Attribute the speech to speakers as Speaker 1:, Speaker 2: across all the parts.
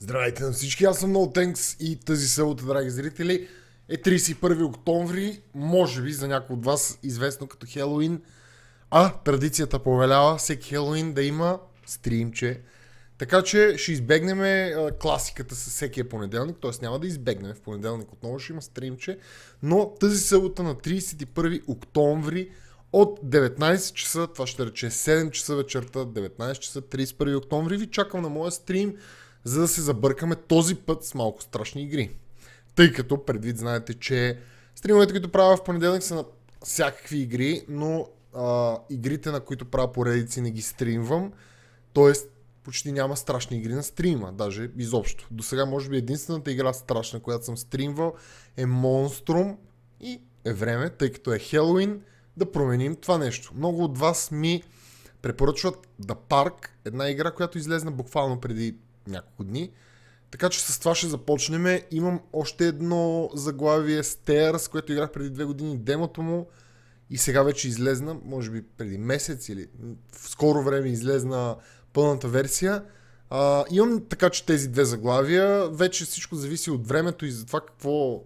Speaker 1: Здравейте на всички, аз съм NoTanks и тази събута, драги зрители, е 31 октомври, може би за някои от вас известно като Хелоуин, а традицията повелява всеки Хелоуин да има стримче. Така че ще избегнем класиката с всеки понеделник, т.е. няма да избегнем в понеделник отново ще има стримче, но тази събота на 31 октомври от 19 часа, това ще рече 7 часа вечерта, 19 часа, 31 октомври ви чакам на моя стрим за да се забъркаме този път с малко страшни игри. Тъй като предвид знаете, че стримовете, които правя в понеделник са на всякакви игри, но а, игрите, на които правя поредици, не ги стримвам. Тоест, почти няма страшни игри на стрима, даже изобщо. До сега, може би, единствената игра страшна, която съм стримвал е Monstrum и е време, тъй като е Хелоуин, да променим това нещо. Много от вас ми препоръчват The Park, една игра, която излезна буквално преди няколко дни. Така че с това ще започнем. Имам още едно заглавие Stairs, което играх преди две години демото му и сега вече излезна, може би преди месец или в скоро време излезна пълната версия. А, имам така, че тези две заглавия. Вече всичко зависи от времето и за това какво,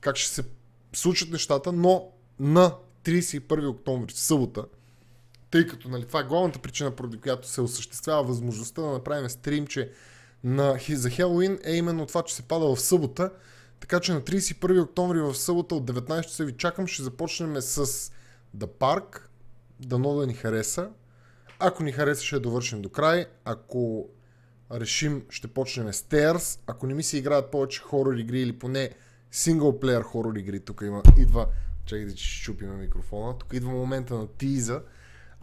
Speaker 1: как ще се случат нещата, но на 31 октомври, в събота, тъй като нали, това е главната причина, поради която се осъществява възможността да направим стрим, че на, за Хелоуин е именно това, че се пада в събота. Така че на 31 октомври в събота от 19 часа ви чакам. Ще започнем с The Park. Дано да ни хареса. Ако ни хареса, ще довършим до край. Ако решим, ще почнем с Tears. Ако не ми се играят повече хорор игри или поне синглплеер хорор игри, тук има, идва... Чакайте, че ще щупим микрофона. Тук идва момента на тиза.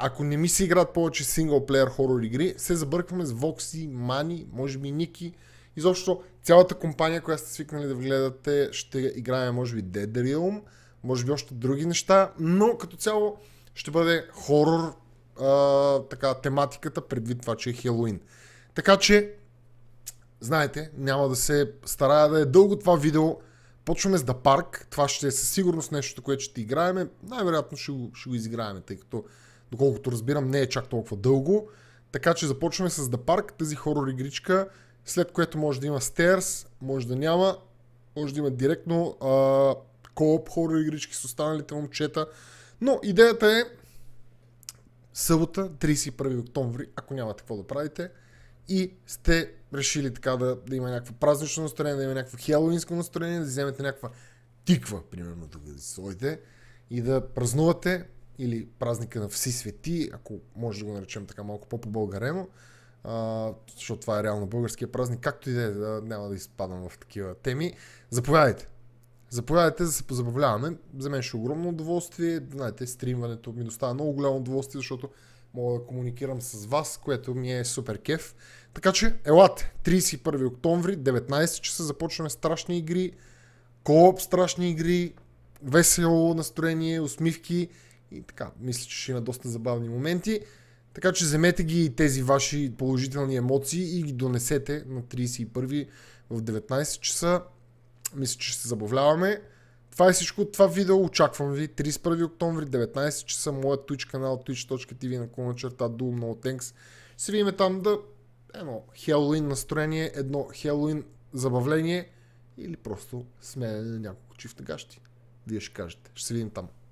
Speaker 1: Ако не ми се играят повече синглплеер хорор игри, се забъркваме с Voxy, Мани, може би Ники. Изобщо цялата компания, която сте свикнали да гледате, ще играе може би Dead Realm, може би още други неща, но като цяло ще бъде хорор така, тематиката предвид това, че е Хелоуин. Така че, знаете, няма да се старая да е дълго това видео. Почваме с да парк. Това ще е със сигурност нещо, което ще играеме. Най-вероятно ще го, ще го изиграеме, тъй като Доколкото разбирам, не е чак толкова дълго. Така че започваме с The Park, тази хорор игричка, след което може да има Stairs, може да няма, може да има директно а, кооп хорор игрички с останалите момчета. Но идеята е събота, 31 октомври, ако нямате какво да правите и сте решили така да, да има някакво празнично настроение, да има някакво хелоинско настроение, да вземете някаква тиква, примерно, тук да си сложите и да празнувате, или празника на Вси свети, ако може да го наречем така малко по побългарено защото това е реално българския празник, както и да е, няма да изпадам в такива теми. Заповядайте! Заповядайте да се позабавляваме. За мен ще е огромно удоволствие. Знаете, стримването ми доставя много голямо удоволствие, защото мога да комуникирам с вас, което ми е супер кеф. Така че, елате! 31 октомври, 19 часа, започваме страшни игри, кооп страшни игри, весело настроение, усмивки и така, мисля, че ще има доста забавни моменти. Така че вземете ги тези ваши положителни емоции и ги донесете на 31 в 19 часа. Мисля, че ще се забавляваме. Това е всичко от това видео. Очаквам ви 31 октомври, 19 часа, моят Twitch канал, twitch.tv на клона черта Doom No Thanks. Ще видим там да едно Хелоуин настроение, едно Хелоуин забавление или просто смене на няколко чифта гащи. Вие ще кажете. Ще се видим там.